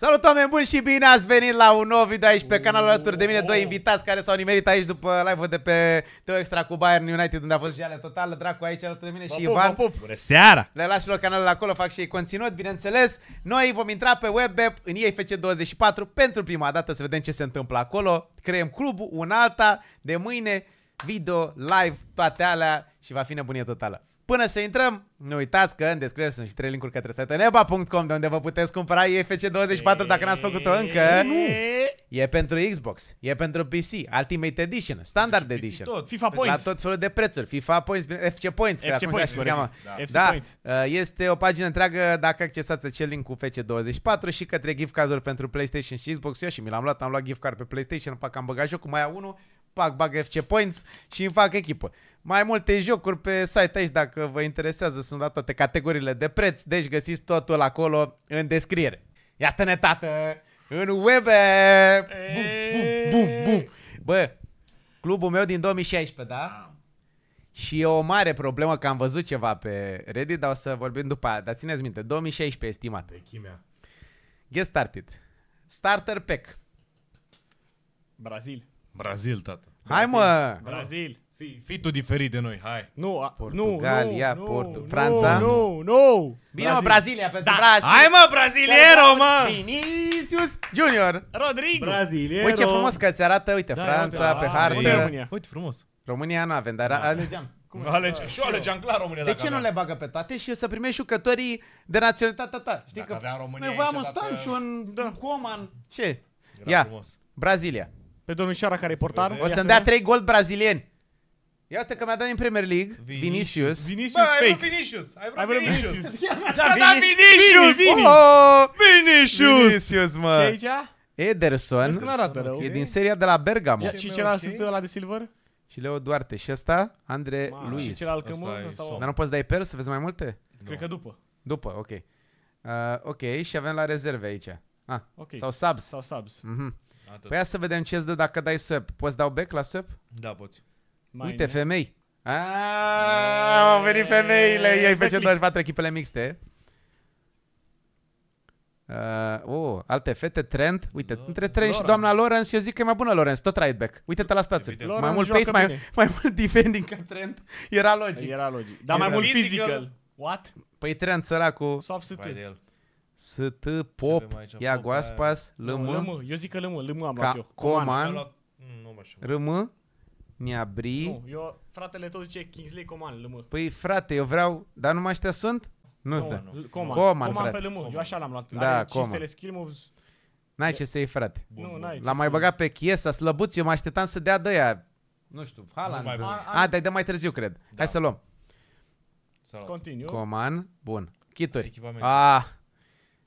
Salut oameni buni și bine ați venit la un nou video aici pe canalul alături de mine Doi invitați care s-au nimerit aici după live-ul de pe Teo Extra cu Bayern United Unde a fost jale totală, Dracu aici alături de mine și Ivan Bună seara! Le las și lor canalul acolo, fac și ei conținut, bineînțeles Noi vom intra pe WebDep în IFC24 pentru prima dată să vedem ce se întâmplă acolo Creăm clubul, un alta, de mâine, video, live, toate alea și va fi nebunie totală Până să intrăm, nu uitați că în descriere sunt și trei linkuri către site neba.com de unde vă puteți cumpăra EFC24 dacă n-ați făcut-o încă. Nu! E pentru Xbox, e pentru PC, Ultimate Edition, Standard deci Edition. Tot. FIFA Points. La tot felul de prețuri. FIFA Points, FC Points, că FC acum Points, se Da. da. Uh, este o pagină întreagă dacă accesați acel link cu FC24 și către gift card-uri pentru PlayStation și Xbox. Eu și mi l-am luat, am luat gift card pe PlayStation, fac am băgat jocul, mai a unul pac, bag FC Points și îmi fac echipă. Mai multe jocuri pe site aici dacă vă interesează, sunt la toate categoriile de preț, deci găsiți totul acolo în descriere. Iată-ne, tată, în web! Bum, bum, bum, bum. Bă, clubul meu din 2016, da? Și e o mare problemă că am văzut ceva pe Reddit, dar o să vorbim după aia. Dar țineți minte, 2016 estimat. Echimea. Get started. Starter pack. Brazil. Brazil, tată. Hai, mă! Brazil. Fii, fii tu diferit de noi, hai. Nu, a, Portugalia, nu, Portu nu, Franța. Nu, nu. Bine, Brazil. mă, Brazilia pentru da. Brasil. Hai, mă, braziliero, mă. Vinicius Junior. Rodrigo. Braziliero. Uite ce frumos că ți arată, uite, da, Franța da, pe hartă. Uite, România. Uite, frumos. România nu avem, dar da. alegeam. Cum alege, și eu alegeam clar România De ce nu le bagă pe toate și să primești jucătorii de naționalitatea ta? Știi dacă că România noi voiam un Stanciu, un da. Coman, ce? Ia, Brazilia. Pe domnișoara care e portar. O să-mi dea trei gol brazilieni. Iată că mi-a dat din Premier League Vinicius. Vinicius Bă, fake. ai vrut Vinicius. Ai vrut, Vinicius. Vinicius. da, Vinicius. Vinicius. Oh, Vinicius. Vinicius, mă. Ce aici? Ederson. Vezi arată rău. E din seria de la Bergamo. Și celălalt okay. sunt la de Silver? Și Leo Duarte. Și ăsta, Andre Luis. Și celălalt Cămur. Dar nu poți dai per să vezi mai multe? Cred că după. După, ok. Uh, ok, și avem la rezerve aici. Ah, okay. Sau subs. Sau subs. Mm-hmm. Atât. Păi să vedem ce-ți dă dacă dai swap. Poți dau back la swap? Da, poți. Mai Uite, ne? femei. Aaaa, au venit femeile, ei pe ce doar patru echipele mixte. Uh, oh, alte fete, trend. Uite, Lo- între trend Lawrence. și doamna Lawrence, eu zic că e mai bună Lawrence, tot right back. Uite-te la stațiu. Mai mult pace, mai, mai mult defending ca trend. Era logic. Era logic. Dar Era mai mult physical. physical. What? Păi trend, săracul. S-a ST, Pop, Iagoaspas, LM. Eu zic că LM, LM am luat eu. Coman, RM, mm, Niabri. Nu, eu, fratele tot zice Kingsley Coman, LM. Păi frate, eu vreau, dar numai ăștia sunt? Nu-ți Coman, Coman, Coman pe LM, eu așa l-am luat. Da, Coman. Coman. skill moves. N-ai ce să iei, frate. Nu, n-ai L-am mai băgat pe Chiesa, slăbuț, eu mă așteptam să dea aia. Nu știu, Haaland. A, dar de mai târziu, cred. Hai da. să luăm. Continue. Coman, bun. Chituri. Ah,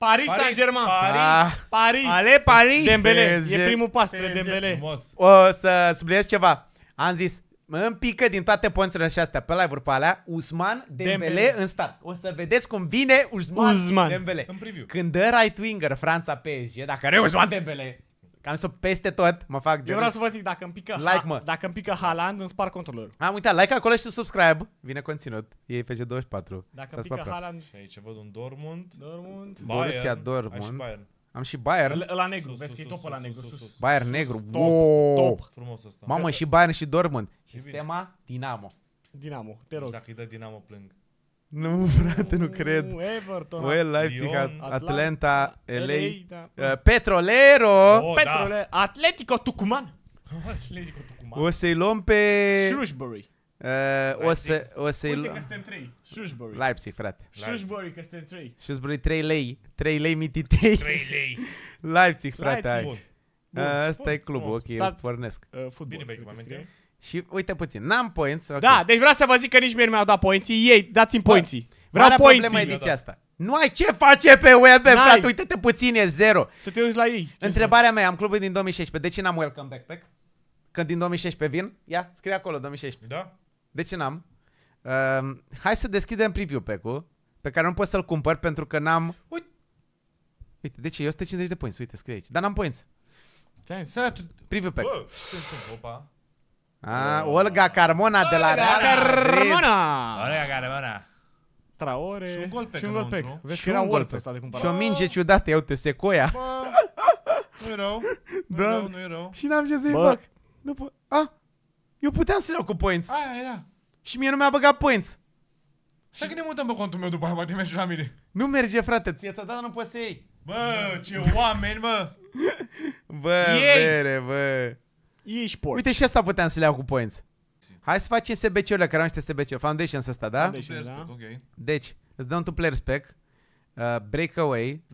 Paris, Saint-Germain. Paris. Ah. Paris. Ale Paris. Dembele. E primul pas spre Dembele. O să subliniez ceva. Am zis, mă pică din toate ponțele și astea pe live-uri pe alea, Usman Dembele, Dembele în start. O să vedeți cum vine Usman, Usman. Dembele. În preview. Când dă right winger Franța PSG, dacă are Usman Dembele, Cam o peste tot, mă fac de Eu vreau râs. să vă zic, dacă îmi pică, like, ha- dacă îmi pică Haaland, îmi spar controlul. Am uitat, like acolo și subscribe. Vine conținut. E pe 24 Dacă îmi pică Haaland... Și aici văd un Dortmund. Dortmund. Bayern. Borussia Dortmund. și Bayern. Am și Bayern. La negru, vezi că e top la negru. Sus, sus. Bayern negru. Wow. Top. Frumos ăsta. Mamă, și Bayern și Dortmund. Și Sistema Dinamo. Dinamo, te rog. Dacă îi dă Dinamo, plâng. Nu, frate, nu cred. Everton, well, Leipzig, Lyon, Atlanta, Atlanta, LA, LA da. uh, Petrolero. Oh, oh da. Da. Petrole da. Atletico Tucumán. Atletico O să-i luăm pe... Shrewsbury. Uh, o să, o să Uite că suntem 3. Shrewsbury. Leipzig, frate. Shrewsbury, că suntem 3. Shrewsbury 3 lei. 3 lei mititei. 3 lei. Leipzig, frate. Leipzig. Bun. Asta uh, e clubul, ok, pornesc. Uh, Bine, băi, cum am și uite puțin, n-am points. Okay. Da, deci vreau să vă zic că nici mie nu mi-au dat poinții. Ei, dați-mi poinții. Vreau Marea poinții. problema ediția asta. Nu ai ce face pe web, frate, uite-te puțin, e zero. Să te uiți la ei. Ce Întrebarea mea, am clubul din 2016, de ce n-am welcome backpack? Când din 2016 vin? Ia, scrie acolo 2016. Da. De ce n-am? Uh, hai să deschidem preview pack-ul, pe care nu pot să-l cumpăr pentru că n-am... Uite, uite deci de ce? E 150 de points, uite, scrie aici. Dar n-am points. Preview pack. Bă, Opa. Ah, Olga Carmona de la Real Carmona! Olga Carmona! Traore și un gol pe și un gol pe. Vezi era un gol pe de cumpărat. Și o minge ciudată, iau te secoia. Bă, nu e rău, nu da. rău, nu e rău. Și n-am ce să-i fac. Nu pot. A, eu puteam să iau cu points. Aia aia. Da. Și mie nu mi-a băgat points. Și că ne mutăm pe contul meu după aia, poate mergi la mine. Nu merge, frate, ție e dar nu poți să iei. Bă, ce oameni, bă! bă, Ei. bere, bă! E-sport. Uite și asta puteam să le iau cu points. Hai să facem SBC-urile, care erau niște sbc Foundation ăsta, da? Foundation, da. Deci, îți dăm tu player spec, uh, breakaway.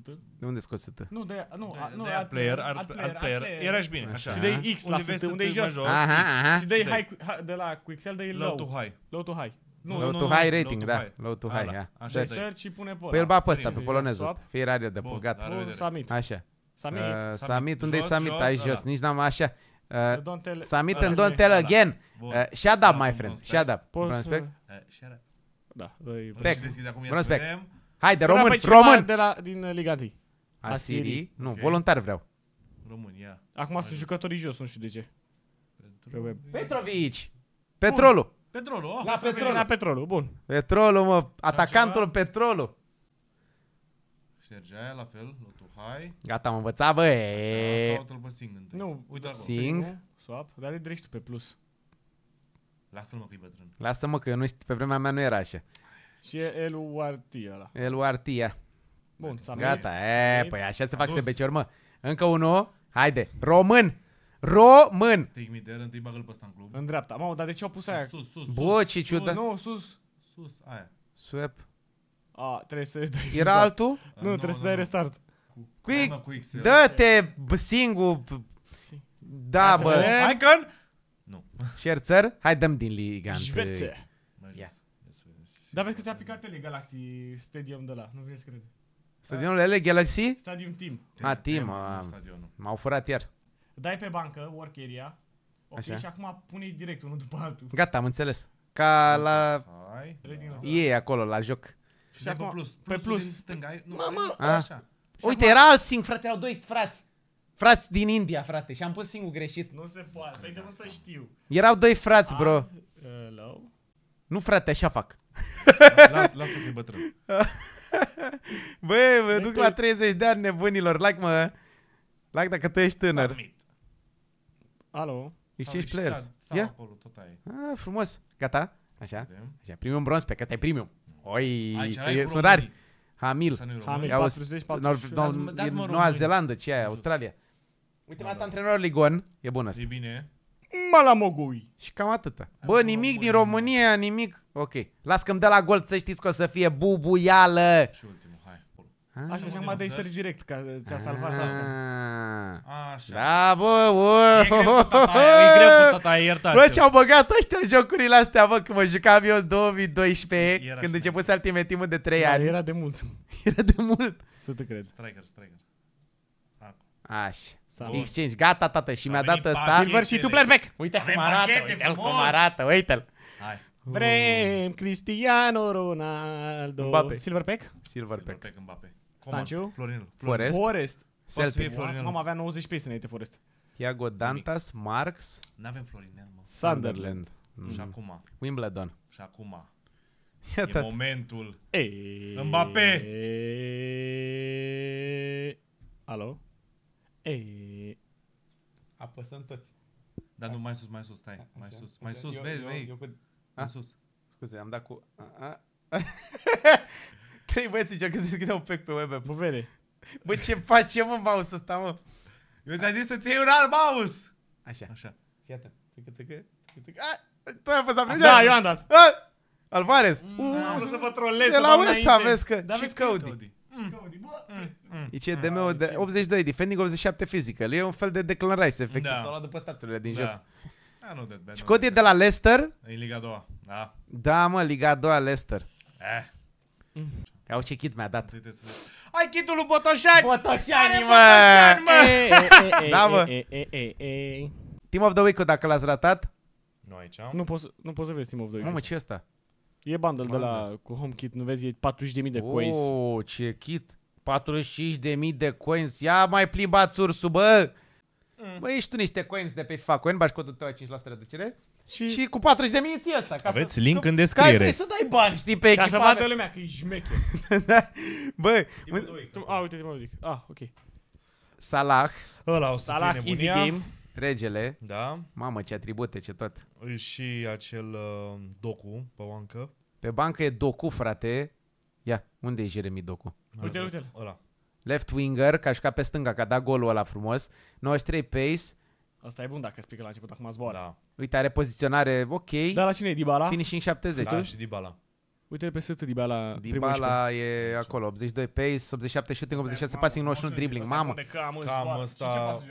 De unde scoți sătă? Nu, de, nu, de, nu, de alt player, alt, alt player, alt player. Erași bine, așa. Și de X la unde, unde e jos. Aha, aha. Și de high, de la QXL de low. Low to high. Low to high. Nu, low nu, to high rating, da. Low to high, da. Așa search și pune pe Păi îl ba pe ăsta, pe polonezul ăsta. Ferrari de pe gata. Așa. Summit. Uh, Summit, unde e Summit? Aici jos, nici n-am așa. Uh, don't Summit uh, and don't tell again. Uh, shut up, my friend. Shut up. Bun respect. Uh, da. Respect. Bun respect. Hai, de păi, român, păi, român. De la, din uh, Liga 1. Asiri. Nu, okay. voluntar vreau. Român, România. Acum sunt jucătorii jos, nu știu de ce. Petrovici! Petrolul! Petrolul, oh, La Petrolul. La Petrolul, bun. Petrolul, mă, atacantul Petrolul. Ștergea la fel, lotul high. Gata, am învățat, bă! Așa, caută-l pe sing întâi. Nu, uite sing. Swap, dar de direct tu pe plus. Lasă-l mă că bătrân. Lasă-mă că eu nu știu, pe vremea mea nu era așa. Și e LURT ăla. LURT, Bun, s-a Gata, e, păi așa se fac sebeciori, mă. Încă unul, haide, român! Român! Take me there, întâi bagă-l pe ăsta în club. În dreapta. mă, dar de ce au pus aia? Sus, sus, sus. Bă, ce ciudă. Nu, sus. Sus, aia. Swap. A, trebuie să dai Era restart. altul? Nu, nu, trebuie nu, să dai restart. Cu, cu X. Dă-te singur. Da, Hai bă. Hai că... Nu. Șerțăr? Hai dăm din liga. Șverțe. Dar vezi că ți-a picat ele Galaxy Stadium de la, nu vezi crede. Stadionul ele Galaxy? Stadium Team. Ah Team. M-au furat iar. Dai pe bancă, work area. Ok, Așa. și acum pune direct unul după altul. Gata, am înțeles. Ca la... Ei acolo, la joc. Și, acum, plus. pe plus. din stânga. Nu, Mama, a, ah. așa. Uite, acum... era alt sing, frate, erau doi frați. Frați din India, frate, și am pus singul greșit. Nu se poate, păi de să știu. Erau doi frați, bro. Ah, hello? Nu, frate, așa fac. La, lasă-te bătrân. Băi, mă deci duc la 30 de ani nebunilor. Like, mă. Like dacă tu ești tânăr. Alo. Ești players. Ia? Yeah? Acolo, tot Ah, frumos. Gata? Așa? Așa. Premium bronz pe că ăsta e primul. Oi, Aici, e, sunt rari. Hamil. Hamil, 40, 40. Noua Zeelandă, ce e Australia. Uite, da, mă, antrenorul Ligon. E bun asta. E bine. Malamogui. Și cam atâta. Bă, nimic din România, nimic. Ok. Las că-mi dă la gol să știți că o să fie bubuială. Și ultimul. Așa așa, mă dai search direct ca ți-a ah. salvat asta. Așa. Da, bă, o, E greu cu tata e greu tata iertați Bă, ce-au băgat ăștia jocurile astea, bă, când mă jucam eu în 2012, era când începuse Ultimate Team de 3 da, ani. Era de mult. era de mult. Să te crezi. Striker, striker. Așa. Salut. Exchange, gata, tată, și mi-a dat ăsta. Silver și tu flashback. Uite cum arată, uite-l cum arată, uite-l. Vrem Cristiano Ronaldo. Mbappe. Silver Pack? Silver, Silver Pack Mbappe. Stanciu? Florin. Forest. Forest. Celtic. Florin. Am avea 90 piese înainte Forest. Iago Dantas, Marx. N-avem Florin, mă. Sunderland. Mm. Și acum. Wimbledon. Și acum. Iată. E momentul. Ei. Mbappé. Alo? Ei. Apăsăm toți. Dar nu, mai sus, mai sus, stai. Mai sus, mai sus, vezi, vezi. Mai ah, sus. Scuze, am dat cu... Trei băieți zice că deschide un pack pe web. Bă, vede. Bă, ce face, mă, mouse ăsta, mă? Eu ți-am zis să-ți iei un alt mouse! Așa. Așa. Fii atent. Țăcă, țăcă, țăcă, țăcă. tu ai fost aprindea? Da, eu am dat. Alvarez. Mm. Alvarez. Da, să vă trolez, De la ăsta, vezi că... Da, și Cody. Deci e ce DMO ah, de 82, Defending 87 Physical. E un fel de Declan Rice, efectiv. Da. S-au luat după stațiile din da. joc. Da, nu Și Cody e de la Leicester. E Liga 2, da. Da, mă, Liga 2 Leicester. Eh. Ia uite ce kit mi-a dat. Ai kitul lui Botoșani! Botoșani, mă! da, mă! Team of the Week-ul, dacă l-ați ratat. Nu aici. Nu poți, nu poți să vezi Team of the Week. Mamă, ce asta? E bundle Mamă. de la cu HomeKit, nu vezi? E 40.000 de coins. Oh, ce kit! 45.000 de coins. Ia mai plimbați ursul, bă! Mm. Bă, ești tu niște coins de pe FIFA Coin, bași cu tău la 5% reducere. Și, și cu 40 de mii ăsta. Ca Aveți să, link că, în descriere. Ca să dai bani, știi, pe echipare. Ca să vadă lumea că e jmecher. da. Bă, mă, tu, a, uite, mă duc. Ah, ok. Salah. Ăla o să Salah, fie nebunia. Easy game. Regele. Da. Mamă, ce atribute, ce tot. Și acel uh, docu pe bancă. Pe bancă e docu, frate. Ia, unde e Jeremy Docu? Uite-l, uite-l. Left winger, ca și ca pe stânga, că a dat golul ăla frumos. 93 pace, Asta e bun dacă că la început, acum zboară. Da. Uite, are poziționare ok. Dar la cine e Dybala? Finishing 70. Da, și Dybala. uite pe sâță Dybala. Dybala e acolo, 82 pace, 87 shooting, 86 da, mamă, passing, 91 dribbling. Mamă. Cam, cam asta.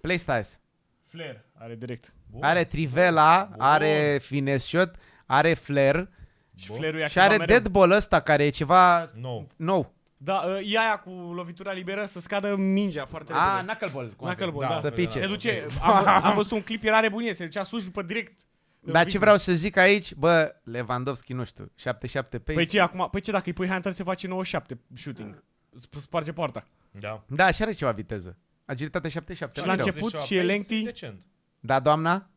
Play styles. Flair are direct. Bun. Are trivela, Bun. are finesse shot, are flair. Și, și are dead ball ăsta care e ceva nou. nou. Da, e ă, aia cu lovitura liberă să scadă mingea foarte ah, repede. Ah, knuckleball. Knuckleball, da. da. Să pice. Se duce, am, am văzut un clip, era nebunie, se ducea sus după direct. Dar ce vreau să zic aici, bă, Lewandowski, nu știu, 77 pace. Păi ce, acum, păi ce dacă îi pui Hunter se face 97 shooting. Sparge poarta. Da. Da, și are ceva viteză. Agilitate 77. Și la început și e păi, Decent. Da, doamna?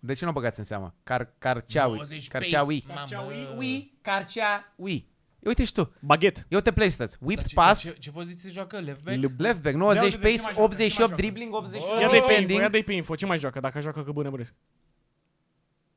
De ce nu o băgați în seamă? Car, car, car, car, car Ia uite și tu. Baghet. Eu te play stats. Whipped ce, pass. Ce, ce, poziție joacă? Left back? Left back. 90 pace, 88 dribbling, 88 ia defending. Ia dai pe info. Ce mai joacă? Dacă joacă că bune bune.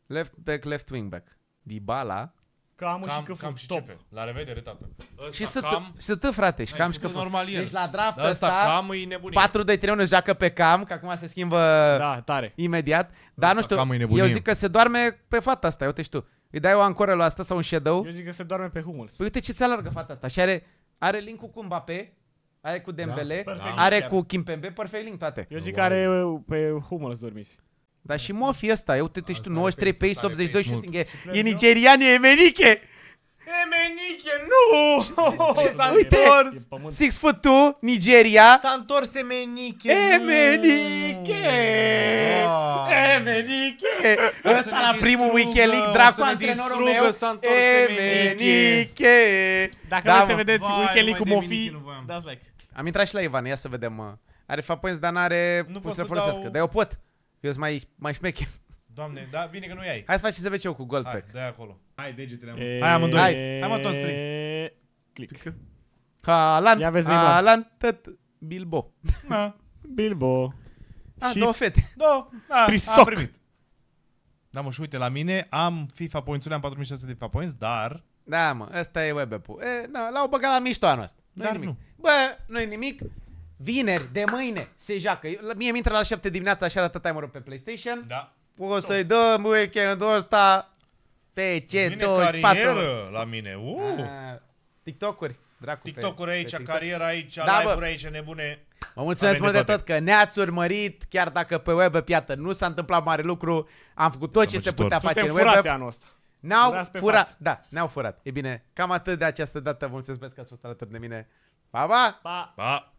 Left back, left wing back. Dybala. Cam, cam și căfă. cam și top. La revedere, tată. Și să cam, și tă, frate, și cam și căfă. normal Deci la draft ăsta, cam e nebunie. 4 de 3 joacă pe cam, că acum se schimbă da, tare. imediat. Dar nu știu, eu zic că se doarme pe fata asta, uite și tu. Îi dai o ancoră la asta sau un shadow? Eu zic că se doarme pe humul. Păi uite ce se alargă fata asta. Și are, are link cu Mbappé, are cu Dembele, da, are da. cu Kimpembe, perfect link toate. Eu zic că are pe humul dormiți. Dar și Mofi ăsta, eu te, te știu, 93 pace, 82 shooting, e nigerian, e Emenike! Emenike, nu! s-a întors? Six foot two, Nigeria. S-a întors Emenike! Emenike! Ah. Emenike! Ăsta la primul weekend league, dracu antrenorul meu. Emenike! Dacă vreți să vedeți weekend league cum o fi, dați like. Am intrat și la Ivan, ia să vedem. Are fapt points, dar n-are cum să folosească. Dar eu pot, eu sunt mai, mai șmecher. Doamne, da, bine că nu ai. Hai să faci și ZVC-ul cu gold pack. Hai, acolo. Hai degetele, mă. Hai amândoi. Hai, hai mă, toți trei. Click. Alan, Ia vezi Alan, tăt, Bilbo. Na. Bilbo. Ah, două fete. Două. Ah, Prisoc. am primit. Da, mă, și uite, la mine am FIFA points am 4600 de FIFA points, dar... Da, mă, ăsta e web app e, na, L-au băgat la mișto anul ăsta. Nu dar nimic. nu. Bă, nu-i nimic. Vineri, de mâine, se joacă. Mie mi intră la 7 dimineața, așa arată timerul pe PlayStation. Da o să-i dăm weekendul ăsta pe c 24 carieră la mine. Uh. TikTok-uri. Dracu TikTok-uri aici, TikTok. carieră aici, da, live-uri aici, nebune. Mă mulțumesc mult de tot că ne-ați urmărit, chiar dacă pe web piată nu s-a întâmplat mare lucru, am făcut tot ce se putea face în web. Ne-au furat, da, ne-au furat. E bine, cam atât de această dată. Vă mulțumesc că ați fost alături de mine. Pa, pa! Pa! pa.